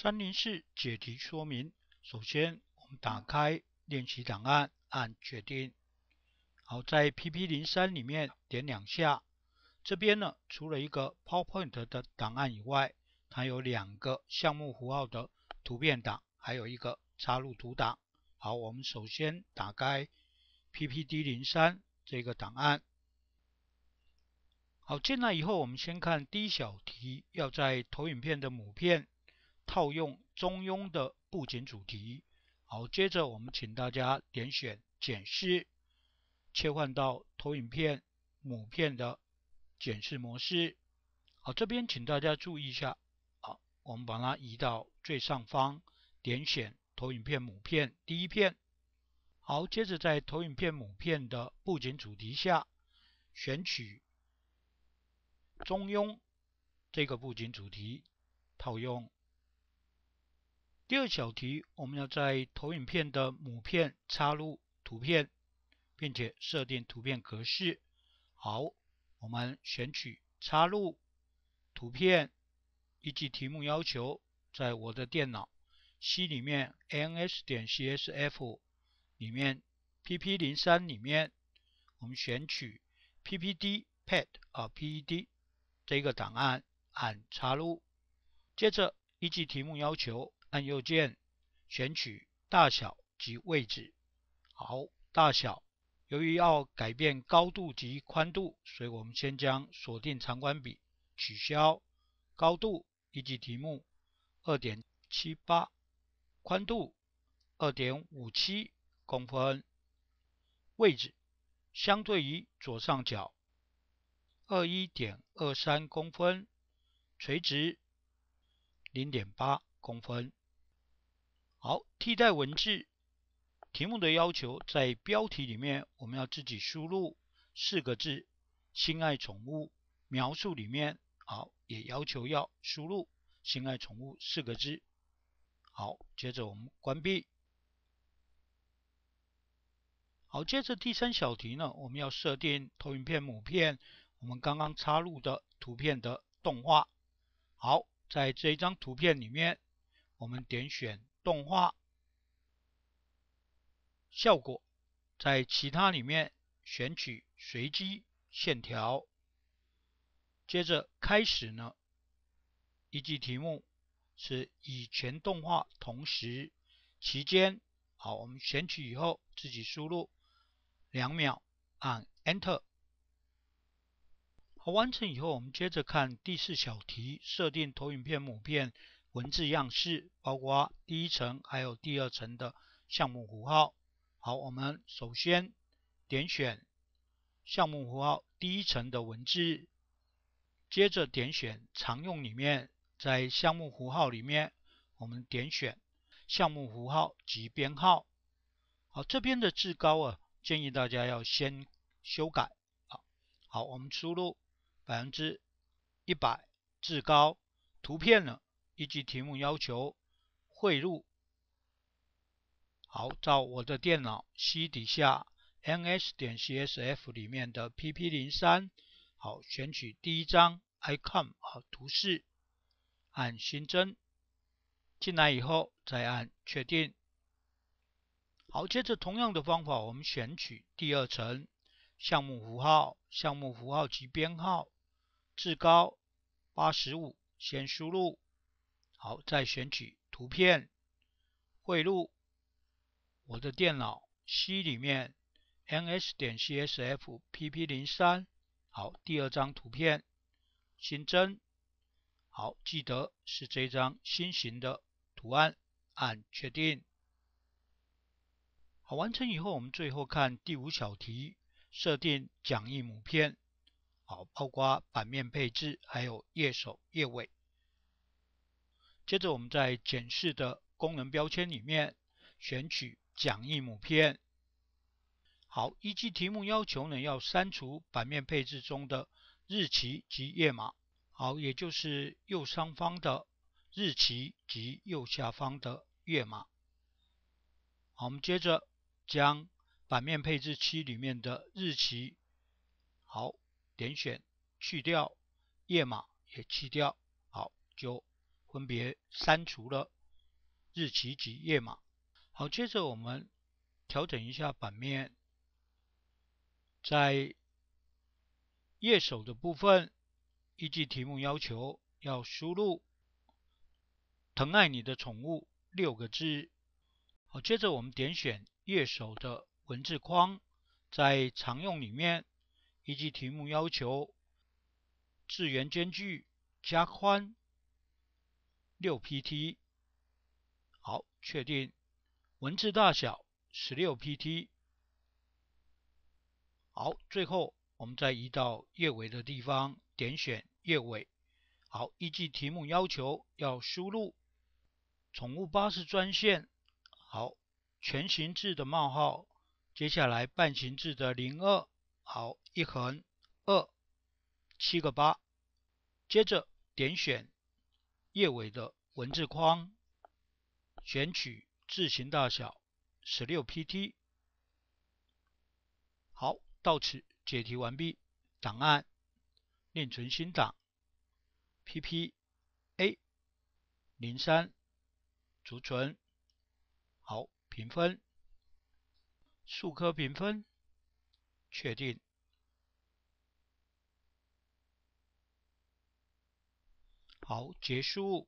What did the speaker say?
三零四解题说明：首先，我们打开练习档案，按确定。好，在 P P 零三里面点两下。这边呢，除了一个 PowerPoint 的档案以外，它有两个项目符号的图片档，还有一个插入图档。好，我们首先打开 P P D 零三这个档案。好，进来以后，我们先看第一小题，要在投影片的母片。套用《中庸》的布景主题。好，接着我们请大家点选检视，切换到投影片母片的检视模式。好，这边请大家注意一下。好，我们把它移到最上方，点选投影片母片第一片。好，接着在投影片母片的布景主题下，选取《中庸》这个布景主题套用。第二小题，我们要在投影片的母片插入图片，并且设定图片格式。好，我们选取插入图片，依据题目要求，在我的电脑 C 里面 NS 点 CSF 里面 PP 零三里面，我们选取 PPD PAD 啊 p e d 这个档案，按插入。接着依据题目要求。按右键，选取大小及位置。好，大小。由于要改变高度及宽度，所以我们先将锁定长宽比取消。高度以及题目，二点七八，宽度二点五七公分。位置相对于左上角，二一点二三公分，垂直零点八公分。好，替代文字题目的要求在标题里面，我们要自己输入四个字“心爱宠物”。描述里面，好，也要求要输入“心爱宠物”四个字。好，接着我们关闭。好，接着第三小题呢，我们要设定投影片母片，我们刚刚插入的图片的动画。好，在这一张图片里面，我们点选。动画效果，在其他里面选取随机线条，接着开始呢，一级题目是以前动画同时期间，好，我们选取以后自己输入两秒，按 Enter，好，完成以后我们接着看第四小题，设定投影片母片。文字样式包括第一层还有第二层的项目符号。好，我们首先点选项目符号第一层的文字，接着点选常用里面在项目符号里面，我们点选项目符号及编号。好，这边的字高啊，建议大家要先修改。好，好，我们输入百分之一百字高。图片呢？依据题目要求，汇入。好，照我的电脑 C 底下 ns 点 csf 里面的 PP 零三，好，选取第一张 icon 啊图示，按新增，进来以后再按确定。好，接着同样的方法，我们选取第二层项目符号，项目符号及编号，至高八十五，先输入。好，再选取图片，汇入我的电脑 C 里面 ns 点 csfpp 零三。好，第二张图片新增。好，记得是这张新型的图案，按确定。好，完成以后，我们最后看第五小题，设定讲义母片。好，包括版面配置，还有页首、页尾。接着我们在检视的功能标签里面选取讲义母片。好，依据题目要求呢，要删除版面配置中的日期及页码。好，也就是右上方的日期及右下方的页码。好，我们接着将版面配置区里面的日期，好，点选去掉，页码也去掉。好，就。分别删除了日期及页码。好，接着我们调整一下版面，在页首的部分，依据题目要求要输入“疼爱你的宠物”六个字。好，接着我们点选页首的文字框，在常用里面，依据题目要求，字元间距加宽。六 pt，好，确定，文字大小十六 pt，好，最后我们再移到页尾的地方，点选页尾，好，依据题目要求要输入“宠物巴士专线”，好，全形字的冒号，接下来半形字的零二，好，一横二七个八，接着点选。页尾的文字框，选取字型大小十六 pt。好，到此解题完毕。档案另存新档，P P A 零三，储存。好，评分，数科评分，确定。好，结束。